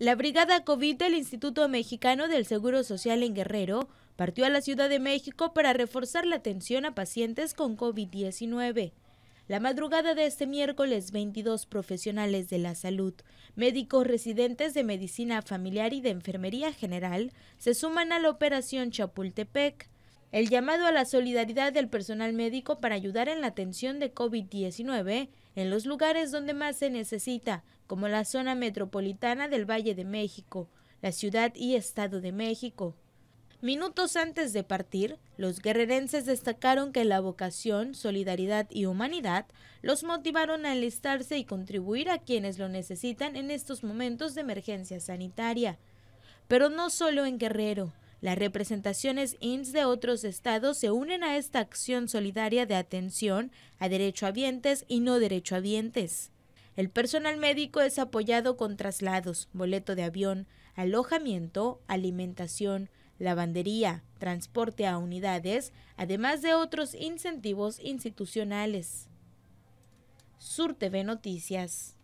La Brigada COVID del Instituto Mexicano del Seguro Social en Guerrero partió a la Ciudad de México para reforzar la atención a pacientes con COVID-19. La madrugada de este miércoles, 22 profesionales de la salud, médicos residentes de medicina familiar y de enfermería general, se suman a la operación Chapultepec, el llamado a la solidaridad del personal médico para ayudar en la atención de COVID-19 en los lugares donde más se necesita, como la zona metropolitana del Valle de México, la Ciudad y Estado de México. Minutos antes de partir, los guerrerenses destacaron que la vocación, solidaridad y humanidad los motivaron a enlistarse y contribuir a quienes lo necesitan en estos momentos de emergencia sanitaria. Pero no solo en Guerrero, las representaciones INS de otros estados se unen a esta acción solidaria de atención a derechohabientes y no derechohabientes. El personal médico es apoyado con traslados, boleto de avión, alojamiento, alimentación, lavandería, transporte a unidades, además de otros incentivos institucionales. Sur TV Noticias.